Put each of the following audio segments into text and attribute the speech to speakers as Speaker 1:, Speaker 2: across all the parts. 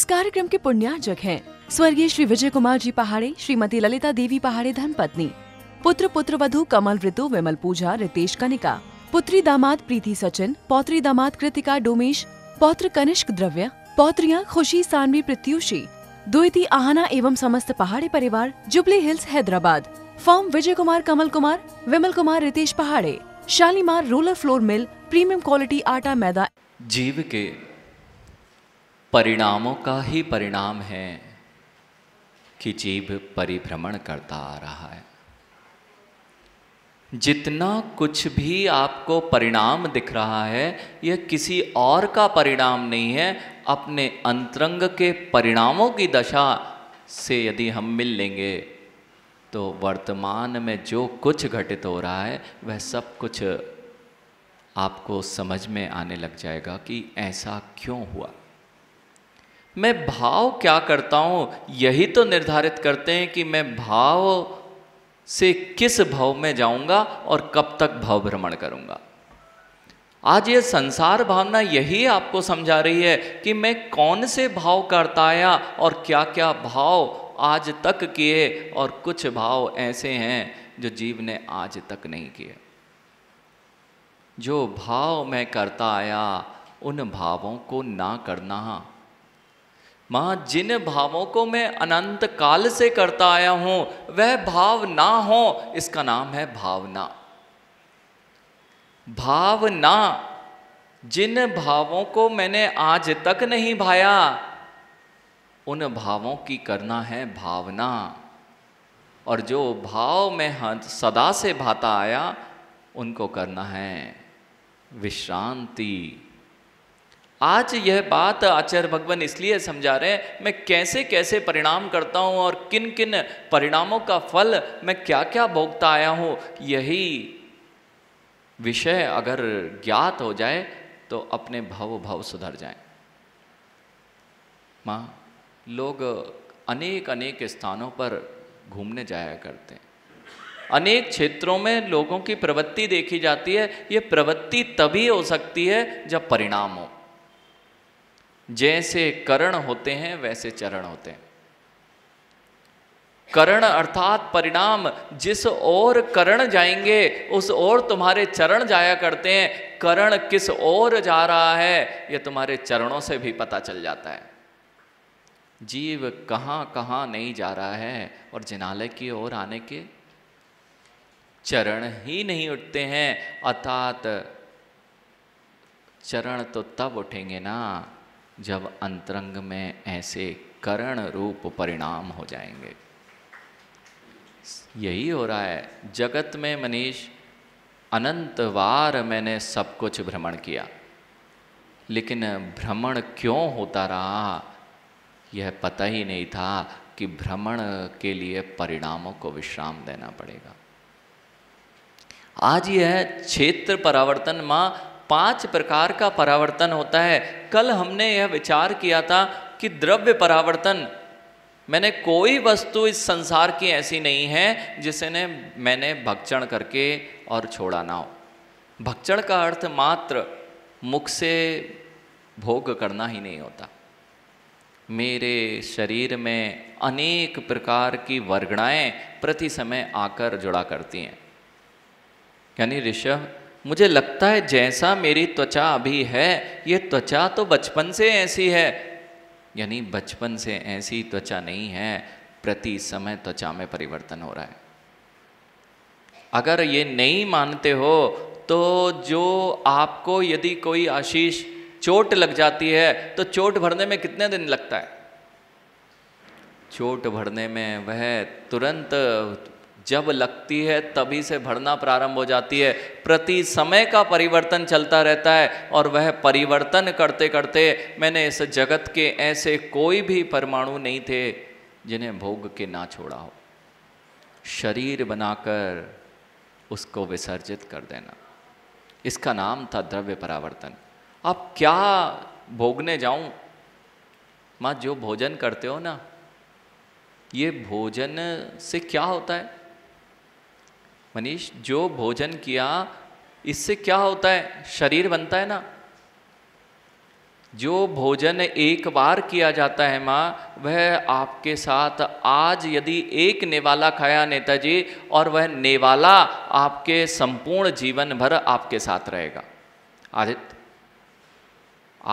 Speaker 1: इस कार्यक्रम के पुण्यार्जक हैं स्वर्गीय श्री विजय कुमार जी पहाड़े श्रीमती ललिता देवी पहाड़े धन पत्नी पुत्र पुत्र वधु कमल ऋतु विमल पूजा रितेश कनिका पुत्री दामाद प्रीति सचिन पौत्री दामाद कृतिका डोमेश पौत्र कनिष्क द्रव्य पौत्रिया खुशी सानवी प्रत्युषी द्वैती आहना एवं समस्त पहाड़ी परिवार Jubilee Hills Hyderabad from Vijay Kumar Kamal Kumar Vimal Kumar Ritesh Pahade Shalimar roller flour mill premium quality आटा मैदा
Speaker 2: जीव के परिणामों का ही परिणाम है कि जीव परिभ्रमण करता आ रहा है जितना कुछ भी आपको परिणाम दिख रहा है यह किसी और का परिणाम नहीं है अपने अंतरंग के परिणामों की दशा से यदि हम मिल लेंगे तो वर्तमान में जो कुछ घटित हो रहा है वह सब कुछ आपको समझ में आने लग जाएगा कि ऐसा क्यों हुआ मैं भाव क्या करता हूं यही तो निर्धारित करते हैं कि मैं भाव से किस भाव में जाऊंगा और कब तक भाव भ्रमण करूंगा आज ये संसार भावना यही आपको समझा रही है कि मैं कौन से भाव करता आया और क्या क्या भाव आज तक किए और कुछ भाव ऐसे हैं जो जीव ने आज तक नहीं किए जो भाव मैं करता आया उन भावों को ना करना माँ जिन भावों को मैं अनंत काल से करता आया हूं वह भाव ना हो इसका नाम है भावना भावना जिन भावों को मैंने आज तक नहीं भाया उन भावों की करना है भावना और जो भाव में हंस हाँ, सदा से भाता आया उनको करना है विश्रांति आज यह बात आचार्य भगवान इसलिए समझा रहे हैं मैं कैसे कैसे परिणाम करता हूँ और किन किन परिणामों का फल मैं क्या क्या भोगता आया हूँ यही विषय अगर ज्ञात हो जाए तो अपने भाव भाव सुधर जाए माँ लोग अनेक अनेक स्थानों पर घूमने जाया करते हैं अनेक क्षेत्रों में लोगों की प्रवृत्ति देखी जाती है ये प्रवृत्ति तभी हो सकती है जब परिणाम हो जैसे करण होते हैं वैसे चरण होते हैं करण अर्थात परिणाम जिस ओर करण जाएंगे उस ओर तुम्हारे चरण जाया करते हैं करण किस ओर जा रहा है यह तुम्हारे चरणों से भी पता चल जाता है जीव कहाँ कहाँ नहीं जा रहा है और जिनालय की ओर आने के चरण ही नहीं उठते हैं अर्थात चरण तो तब उठेंगे ना जब अंतरंग में ऐसे करण रूप परिणाम हो जाएंगे यही हो रहा है जगत में मनीष अनंत वार मैंने सब कुछ भ्रमण किया लेकिन भ्रमण क्यों होता रहा यह पता ही नहीं था कि भ्रमण के लिए परिणामों को विश्राम देना पड़ेगा आज यह क्षेत्र परावर्तन माँ पांच प्रकार का परावर्तन होता है कल हमने यह विचार किया था कि द्रव्य परावर्तन मैंने कोई वस्तु इस संसार की ऐसी नहीं है जिसे ने मैंने भक्षण करके और छोड़ा ना हो भक्षण का अर्थ मात्र मुख से भोग करना ही नहीं होता मेरे शरीर में अनेक प्रकार की वर्गणाएं प्रति समय आकर जुड़ा करती हैं यानी ऋषभ मुझे लगता है जैसा मेरी त्वचा अभी है ये त्वचा तो बचपन से ऐसी है यानी बचपन से ऐसी त्वचा नहीं है प्रति समय त्वचा में परिवर्तन हो रहा है अगर ये नहीं मानते हो तो जो आपको यदि कोई आशीष चोट लग जाती है तो चोट भरने में कितने दिन लगता है चोट भरने में वह तुरंत जब लगती है तभी से भरना प्रारंभ हो जाती है प्रति समय का परिवर्तन चलता रहता है और वह परिवर्तन करते करते मैंने इस जगत के ऐसे कोई भी परमाणु नहीं थे जिन्हें भोग के ना छोड़ा हो शरीर बनाकर उसको विसर्जित कर देना इसका नाम था द्रव्य परावर्तन अब क्या भोगने जाऊं माँ जो भोजन करते हो ना ये भोजन से क्या होता है मनीष जो भोजन किया इससे क्या होता है शरीर बनता है ना जो भोजन एक बार किया जाता है माँ वह आपके साथ आज यदि एक नेवाला खाया नेताजी और वह नेवाला आपके संपूर्ण जीवन भर आपके साथ रहेगा आदित्य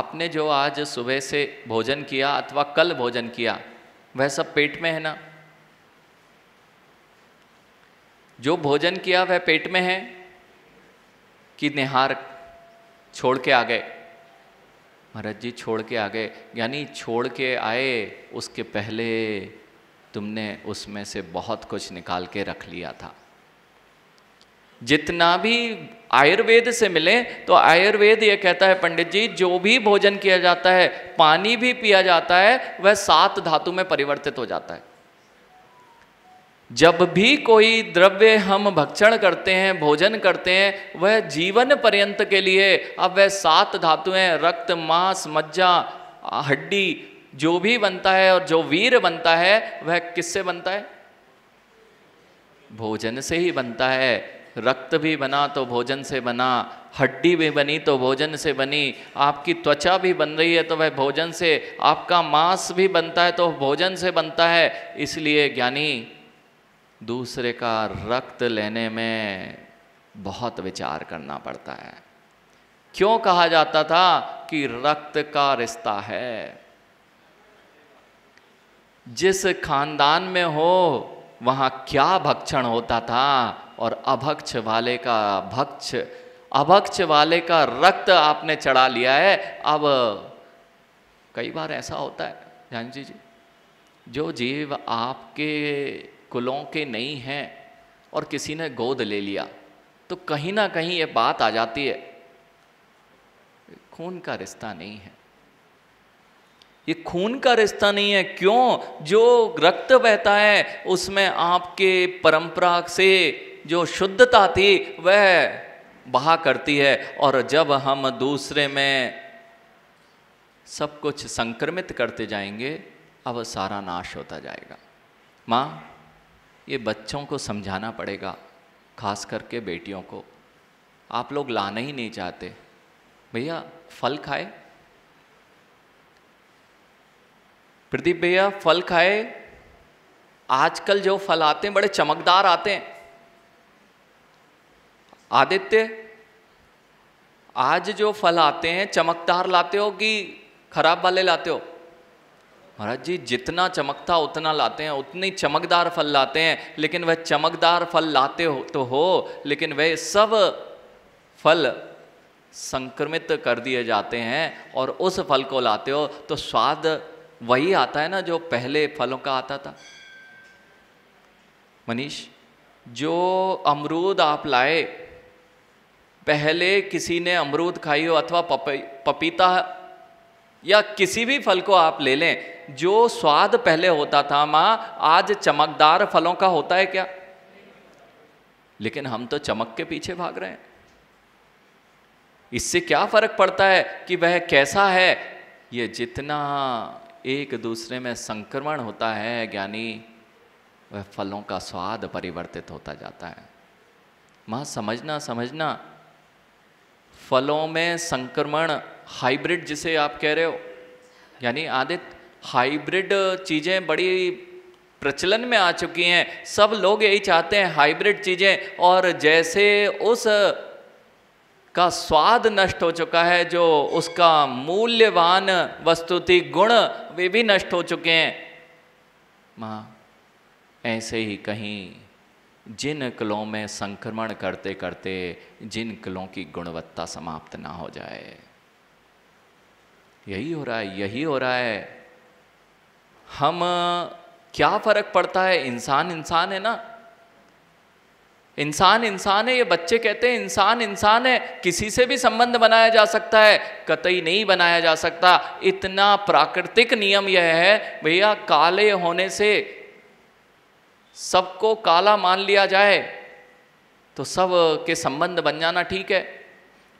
Speaker 2: आपने जो आज सुबह से भोजन किया अथवा कल भोजन किया वह सब पेट में है ना जो भोजन किया वह पेट में है कि निहार छोड़ के आ गए महाराज जी छोड़ के आ गए यानी छोड़ के आए उसके पहले तुमने उसमें से बहुत कुछ निकाल के रख लिया था जितना भी आयुर्वेद से मिले तो आयुर्वेद ये कहता है पंडित जी जो भी भोजन किया जाता है पानी भी पिया जाता है वह सात धातु में परिवर्तित हो जाता है जब भी कोई द्रव्य हम भक्षण करते हैं भोजन करते हैं वह जीवन पर्यंत के लिए अब वह सात धातुएं रक्त मांस मज्जा हड्डी जो भी बनता है और जो वीर बनता है वह किससे बनता है भोजन से ही बनता है रक्त भी बना तो भोजन से बना हड्डी भी बनी तो भोजन से बनी आपकी त्वचा भी बन रही है तो वह भोजन से आपका मांस भी बनता है तो भोजन से बनता है इसलिए ज्ञानी दूसरे का रक्त लेने में बहुत विचार करना पड़ता है क्यों कहा जाता था कि रक्त का रिश्ता है जिस खानदान में हो वहां क्या भक्षण होता था और अभक्ष वाले का भक्ष अभक्ष वाले का रक्त आपने चढ़ा लिया है अब कई बार ऐसा होता है जानजी जी जो जीव आपके कुलों के नहीं हैं और किसी ने गोद ले लिया तो कहीं ना कहीं ये बात आ जाती है खून का रिश्ता नहीं है ये खून का रिश्ता नहीं है क्यों जो रक्त बहता है उसमें आपके परंपरा से जो शुद्धता थी वह बहा करती है और जब हम दूसरे में सब कुछ संक्रमित करते जाएंगे अब सारा नाश होता जाएगा माँ ये बच्चों को समझाना पड़ेगा खास करके बेटियों को आप लोग लाना ही नहीं चाहते भैया फल खाए प्रदीप भैया फल खाए आजकल जो फल आते हैं बड़े चमकदार आते हैं आदित्य आज जो फल आते हैं चमकदार लाते हो कि खराब वाले लाते हो महाराज जी जितना चमकता उतना लाते हैं उतनी चमकदार फल लाते हैं लेकिन वह चमकदार फल लाते हो तो हो लेकिन वह सब फल संक्रमित कर दिए जाते हैं और उस फल को लाते हो तो स्वाद वही आता है ना जो पहले फलों का आता था मनीष जो अमरूद आप लाए पहले किसी ने अमरूद खाई हो अथवा पपीता या किसी भी फल को आप ले लें जो स्वाद पहले होता था मां आज चमकदार फलों का होता है क्या लेकिन हम तो चमक के पीछे भाग रहे हैं इससे क्या फर्क पड़ता है कि वह कैसा है यह जितना एक दूसरे में संक्रमण होता है ज्ञानी वह फलों का स्वाद परिवर्तित होता जाता है मां समझना समझना फलों में संक्रमण हाइब्रिड जिसे आप कह रहे हो यानी आदित हाइब्रिड चीज़ें बड़ी प्रचलन में आ चुकी हैं सब लोग यही चाहते हैं हाइब्रिड चीज़ें और जैसे उस का स्वाद नष्ट हो चुका है जो उसका मूल्यवान वस्तु थी गुण वे भी नष्ट हो चुके हैं माँ ऐसे ही कहीं जिन कलों में संक्रमण करते करते जिन कलों की गुणवत्ता समाप्त ना हो जाए यही हो रहा है यही हो रहा है हम क्या फर्क पड़ता है इंसान इंसान है ना इंसान इंसान है ये बच्चे कहते हैं इंसान इंसान है किसी से भी संबंध बनाया जा सकता है कतई नहीं बनाया जा सकता इतना प्राकृतिक नियम यह है भैया काले होने से सबको काला मान लिया जाए तो सब के संबंध बन जाना ठीक है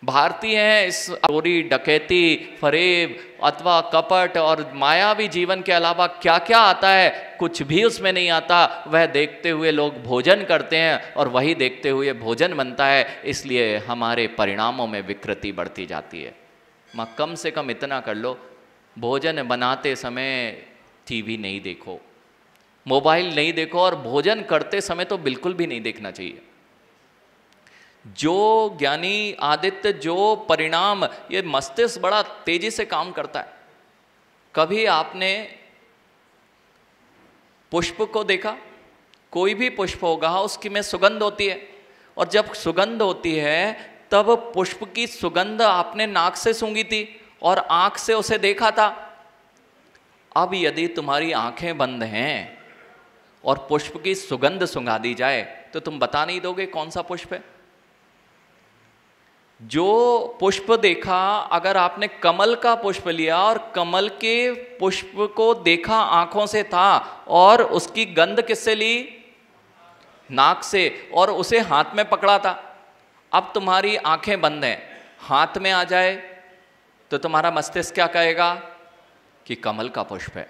Speaker 2: भारतीय हैं इस चोरी डकैती फरेब अथवा कपट और मायावी जीवन के अलावा क्या क्या आता है कुछ भी उसमें नहीं आता वह देखते हुए लोग भोजन करते हैं और वही देखते हुए भोजन बनता है इसलिए हमारे परिणामों में विकृति बढ़ती जाती है माँ कम से कम इतना कर लो भोजन बनाते समय टीवी नहीं देखो मोबाइल नहीं देखो और भोजन करते समय तो बिल्कुल भी नहीं देखना चाहिए जो ज्ञानी आदित्य जो परिणाम ये मस्तिष्क बड़ा तेजी से काम करता है कभी आपने पुष्प को देखा कोई भी पुष्प होगा उसकी में सुगंध होती है और जब सुगंध होती है तब पुष्प की सुगंध आपने नाक से सूंघी थी और आंख से उसे देखा था अब यदि तुम्हारी आंखें बंद हैं और पुष्प की सुगंध सुंघा दी जाए तो तुम बता नहीं दोगे कौन सा पुष्प है जो पुष्प देखा अगर आपने कमल का पुष्प लिया और कमल के पुष्प को देखा आंखों से था और उसकी गंध किससे ली नाक से और उसे हाथ में पकड़ा था अब तुम्हारी आंखें बंद हैं हाथ में आ जाए तो तुम्हारा मस्तिष्क क्या कहेगा कि कमल का पुष्प है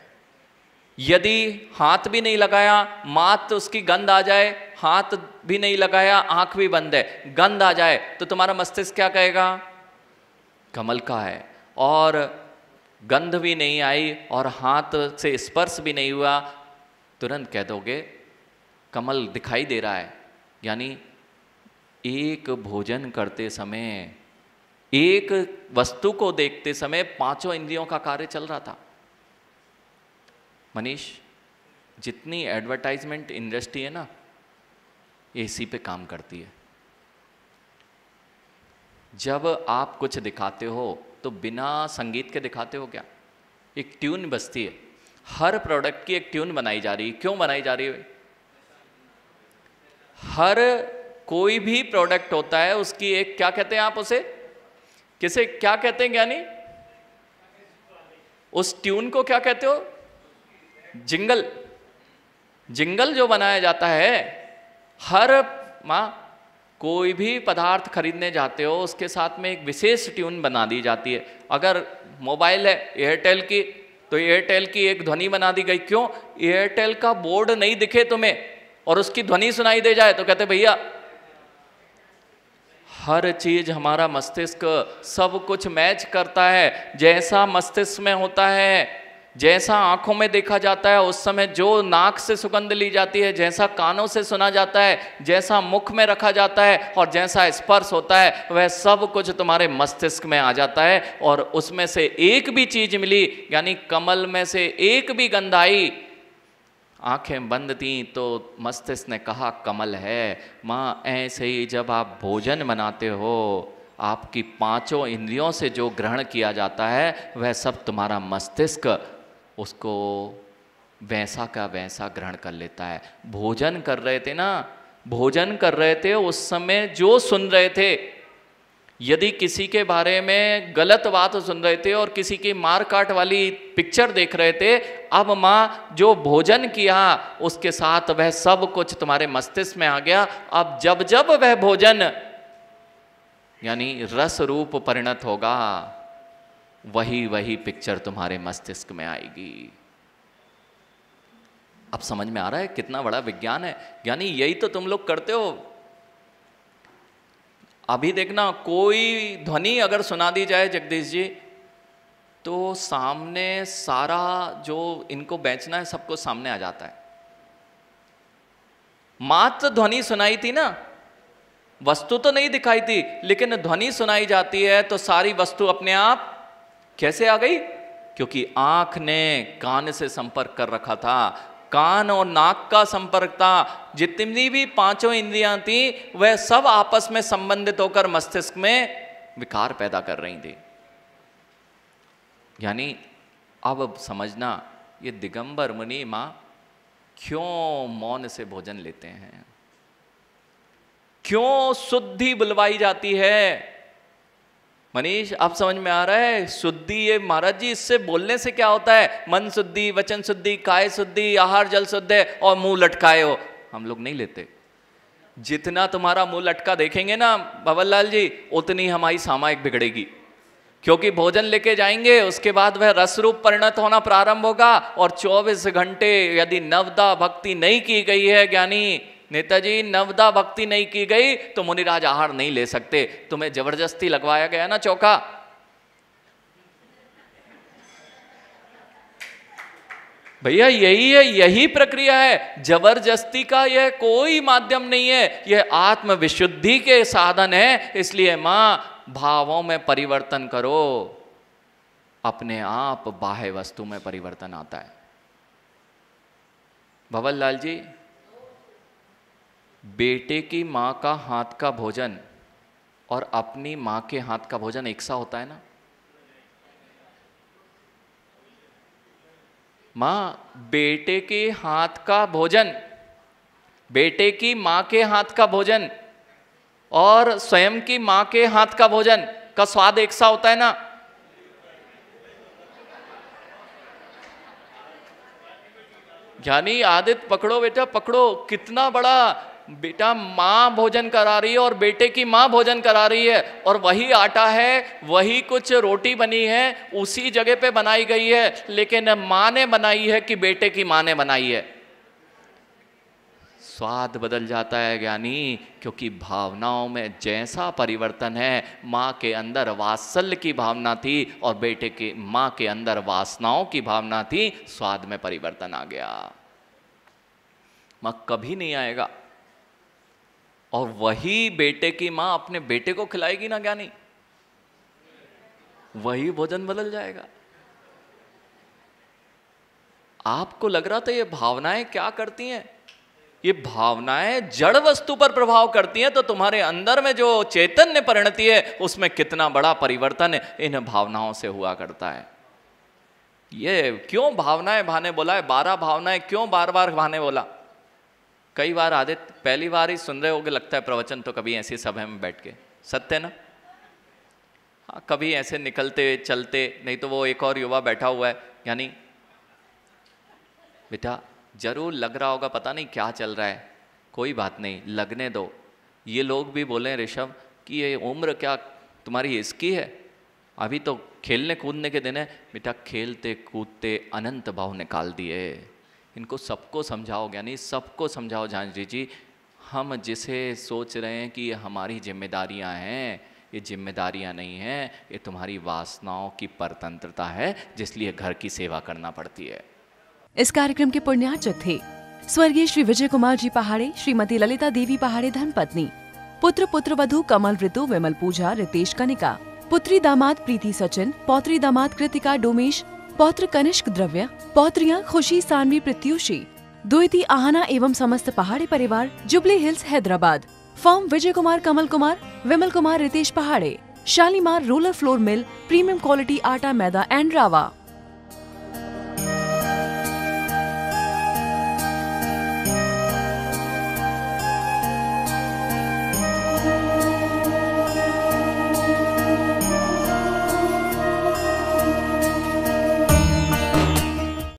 Speaker 2: यदि हाथ भी नहीं लगाया मात तो उसकी गंध आ जाए हाथ भी नहीं लगाया आंख भी बंद है गंध आ जाए तो तुम्हारा मस्तिष्क क्या कहेगा कमल का है और गंध भी नहीं आई और हाथ से स्पर्श भी नहीं हुआ तुरंत कह दोगे कमल दिखाई दे रहा है यानी एक भोजन करते समय एक वस्तु को देखते समय पांचों इंद्रियों का कार्य चल रहा था मनीष जितनी एडवर्टाइजमेंट इंडस्ट्री है ना ये इसी पे काम करती है जब आप कुछ दिखाते हो तो बिना संगीत के दिखाते हो क्या एक ट्यून बजती है हर प्रोडक्ट की एक ट्यून बनाई जा रही है क्यों बनाई जा रही है हर कोई भी प्रोडक्ट होता है उसकी एक क्या कहते हैं आप उसे किसे क्या कहते हैं ज्ञानी उस ट्यून को क्या कहते हो जिंगल जिंगल जो बनाया जाता है हर माँ कोई भी पदार्थ खरीदने जाते हो उसके साथ में एक विशेष ट्यून बना दी जाती है अगर मोबाइल है एयरटेल की तो एयरटेल की एक ध्वनि बना दी गई क्यों एयरटेल का बोर्ड नहीं दिखे तुम्हें और उसकी ध्वनि सुनाई दे जाए तो कहते भैया हर चीज हमारा मस्तिष्क सब कुछ मैच करता है जैसा मस्तिष्क में होता है जैसा आंखों में देखा जाता है उस समय जो नाक से सुगंध ली जाती है जैसा कानों से सुना जाता है जैसा मुख में रखा जाता है और जैसा स्पर्श होता है वह सब कुछ तुम्हारे मस्तिष्क में आ जाता है और उसमें से एक भी चीज मिली यानी कमल में से एक भी गंध आई आंखें बंद थी तो मस्तिष्क ने कहा कमल है माँ ऐसे ही जब आप भोजन बनाते हो आपकी पांचों इंद्रियों से जो ग्रहण किया जाता है वह सब तुम्हारा मस्तिष्क उसको वैसा का वैसा ग्रहण कर लेता है भोजन कर रहे थे ना भोजन कर रहे थे उस समय जो सुन रहे थे यदि किसी के बारे में गलत बात सुन रहे थे और किसी की मार काट वाली पिक्चर देख रहे थे अब माँ जो भोजन किया उसके साथ वह सब कुछ तुम्हारे मस्तिष्क में आ गया अब जब जब वह भोजन यानी रस रूप परिणत होगा वही वही पिक्चर तुम्हारे मस्तिष्क में आएगी अब समझ में आ रहा है कितना बड़ा विज्ञान है यानी यही तो तुम लोग करते हो अभी देखना कोई ध्वनि अगर सुना दी जाए जगदीश जी तो सामने सारा जो इनको बेचना है सबको सामने आ जाता है मात्र ध्वनि सुनाई थी ना वस्तु तो नहीं दिखाई थी लेकिन ध्वनि सुनाई जाती है तो सारी वस्तु अपने आप कैसे आ गई क्योंकि आंख ने कान से संपर्क कर रखा था कान और नाक का संपर्क था जितनी भी पांचों इंद्रियां थी वह सब आपस में संबंधित होकर मस्तिष्क में विकार पैदा कर रही थी यानी अब समझना ये दिगंबर मुनि मां क्यों मौन से भोजन लेते हैं क्यों शुद्धि बुलवाई जाती है मनीष आप समझ में आ रहा है शुद्धि ये महाराज जी इससे बोलने से क्या होता है मन शुद्धि वचन शुद्धि काय शुद्धि आहार जल शुद्ध है और मुंह लटकाए हो हम लोग नहीं लेते जितना तुम्हारा मुंह लटका देखेंगे ना भवनलाल जी उतनी हमारी सामायिक बिगड़ेगी क्योंकि भोजन लेके जाएंगे उसके बाद वह रस रूप परिणत होना प्रारंभ होगा और 24 घंटे यदि नवदा भक्ति नहीं की गई है ज्ञानी नेताजी नवदा भक्ति नहीं की गई तो मुनिराज आहार नहीं ले सकते तुम्हें जबरदस्ती लगवाया गया ना चौका भैया यही है यही प्रक्रिया है जबरदस्ती का यह कोई माध्यम नहीं है यह आत्मविशुद्धि के साधन है इसलिए मां भावों में परिवर्तन करो अपने आप बाह्य वस्तु में परिवर्तन आता है भवन लाल जी बेटे की माँ का हाथ का भोजन और अपनी माँ के हाथ का भोजन एक सा होता है ना माँ बेटे के हाथ का भोजन बेटे की माँ के हाथ का भोजन और स्वयं की माँ के हाथ का भोजन का स्वाद एक सा होता है ना यानी आदित्य पकड़ो बेटा पकड़ो कितना बड़ा बेटा माँ भोजन करा रही है और बेटे की माँ भोजन करा रही है और वही आटा है वही कुछ रोटी बनी है उसी जगह पे बनाई गई है लेकिन माँ ने बनाई है कि बेटे की माँ ने बनाई है स्वाद बदल जाता है ज्ञानी क्योंकि भावनाओं में जैसा परिवर्तन है माँ के अंदर वात्सल्य की भावना थी और बेटे के माँ के अंदर वासनाओं की भावना थी स्वाद में परिवर्तन आ गया माँ कभी नहीं आएगा और वही बेटे की मां अपने बेटे को खिलाएगी ना ज्ञानी वही भोजन बदल जाएगा आपको लग रहा था ये भावनाएं क्या करती हैं ये भावनाएं जड़ वस्तु पर प्रभाव करती हैं तो तुम्हारे अंदर में जो चैतन्य परिणति है उसमें कितना बड़ा परिवर्तन इन भावनाओं से हुआ करता है ये क्यों भावनाएं भाने बोला है बारह भावनाएं क्यों बार बार भाने बोला कई बार आदित्य पहली बार ही सुन रहे होगे लगता है प्रवचन तो कभी ऐसी सभा में बैठ के सत्य ना हाँ कभी ऐसे निकलते चलते नहीं तो वो एक और युवा बैठा हुआ है यानी बेटा जरूर लग रहा होगा पता नहीं क्या चल रहा है कोई बात नहीं लगने दो ये लोग भी बोले ऋषभ कि ये उम्र क्या तुम्हारी इसकी है अभी तो खेलने कूदने के दिन है बेटा खेलते कूदते अनंत भाव निकाल दिए इनको सबको समझाओ यानी सबको समझाओ झांझी जी हम जिसे सोच रहे हैं कि ये हमारी जिम्मेदारियां हैं ये जिम्मेदारियां नहीं हैं ये तुम्हारी वासनाओं की परतंत्रता है जिसलिए घर की सेवा करना पड़ती है
Speaker 1: इस कार्यक्रम के पुण्याचक थे स्वर्गीय श्री विजय कुमार जी पहाड़े श्रीमती ललिता देवी पहाड़े धन पत्नी पुत्र पुत्र वधु कमल ऋतु विमल पूजा रितेश कनिका पुत्री दामाद प्रीति सचिन पौत्री दामाद कृतिका डोमेश पौत्र कनिष्क द्रव्य पौत्रिया खुशी सानवी प्रत्युषी द्विती आहना एवं समस्त पहाड़ी परिवार Jubilee Hills Hyderabad from Vijay Kumar Kamal Kumar Vimal Kumar Ritesh Pahade Shalimar roller flour mill premium quality आटा मैदा एंड रावा